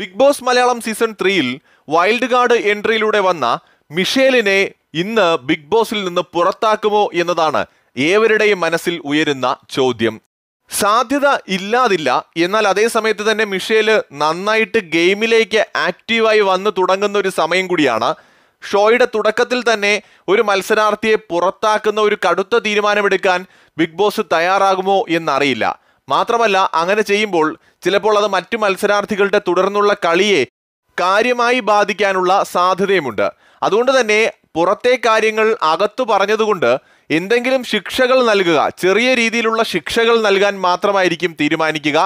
big Boss Malayalam season ത്രീയിൽ wild card എൻട്രിയിലൂടെ വന്ന മിഷേലിനെ ഇന്ന് ബിഗ് ബോസിൽ നിന്ന് പുറത്താക്കുമോ എന്നതാണ് ഏവരുടെയും മനസ്സിൽ ഉയരുന്ന ചോദ്യം സാധ്യത ഇല്ലാതില്ല എന്നാൽ അതേ സമയത്ത് തന്നെ മിഷേല് നന്നായിട്ട് ഗെയിമിലേക്ക് ആക്റ്റീവായി വന്നു തുടങ്ങുന്ന ഒരു സമയം കൂടിയാണ് ഷോയുടെ തുടക്കത്തിൽ തന്നെ ഒരു മത്സരാർത്ഥിയെ പുറത്താക്കുന്ന ഒരു കടുത്ത തീരുമാനമെടുക്കാൻ ബിഗ് ബോസ് തയ്യാറാകുമോ എന്നറിയില്ല മാത്രമല്ല അങ്ങനെ ചെയ്യുമ്പോൾ ചിലപ്പോൾ അത് മറ്റു മത്സരാർത്ഥികളുടെ തുടർന്നുള്ള കളിയെ കാര്യമായി ബാധിക്കാനുള്ള സാധ്യതയുമുണ്ട് അതുകൊണ്ട് തന്നെ പുറത്തെ കാര്യങ്ങൾ അകത്തു പറഞ്ഞതുകൊണ്ട് എന്തെങ്കിലും ശിക്ഷകൾ നൽകുക ചെറിയ രീതിയിലുള്ള ശിക്ഷകൾ നൽകാൻ മാത്രമായിരിക്കും തീരുമാനിക്കുക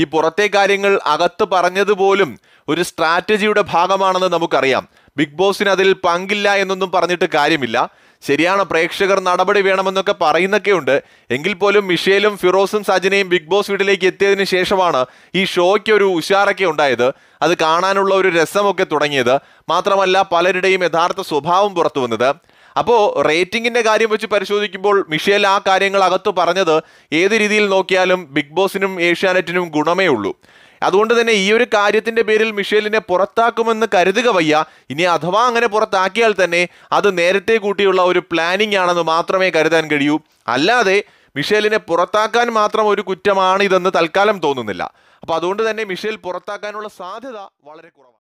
ഈ പുറത്തെ കാര്യങ്ങൾ അകത്ത് പറഞ്ഞതുപോലും ഒരു സ്ട്രാറ്റജിയുടെ ഭാഗമാണെന്ന് നമുക്കറിയാം ബിഗ് ബോസിന് അതിൽ പങ്കില്ല എന്നൊന്നും പറഞ്ഞിട്ട് കാര്യമില്ല ശരിയാണ് പ്രേക്ഷകർ നടപടി വേണമെന്നൊക്കെ ഉണ്ട് എങ്കിൽ പോലും മിഷേലും ഫിറോസും സജിനയും ബിഗ് ബോസ് വീട്ടിലേക്ക് എത്തിയതിനു ശേഷമാണ് ഈ ഷോയ്ക്ക് ഒരു ഉഷാറൊക്കെ ഉണ്ടായത് അത് കാണാനുള്ള ഒരു രസമൊക്കെ തുടങ്ങിയത് മാത്രമല്ല പലരുടെയും യഥാർത്ഥ സ്വഭാവം പുറത്തു വന്നത് അപ്പോൾ റേറ്റിംഗിൻ്റെ കാര്യം വെച്ച് പരിശോധിക്കുമ്പോൾ മിഷേൽ ആ കാര്യങ്ങൾ അകത്ത് പറഞ്ഞത് ഏത് രീതിയിൽ നോക്കിയാലും ബിഗ് ബോസിനും ഏഷ്യാനെറ്റിനും ഗുണമേ ഉള്ളൂ അതുകൊണ്ട് തന്നെ ഈ ഒരു കാര്യത്തിൻ്റെ പേരിൽ മിഷേലിനെ പുറത്താക്കുമെന്ന് കരുതുക വയ്യ ഇനി അഥവാ അങ്ങനെ പുറത്താക്കിയാൽ തന്നെ അത് നേരത്തെ കൂട്ടിയുള്ള ഒരു പ്ലാനിംഗ് ആണെന്ന് മാത്രമേ കരുതാൻ കഴിയൂ അല്ലാതെ മിഷേലിനെ പുറത്താക്കാൻ മാത്രം ഒരു കുറ്റമാണ് ഇതെന്ന് തൽക്കാലം തോന്നുന്നില്ല അപ്പോൾ അതുകൊണ്ട് തന്നെ മിഷേൽ പുറത്താക്കാനുള്ള സാധ്യത വളരെ കുറവാണ്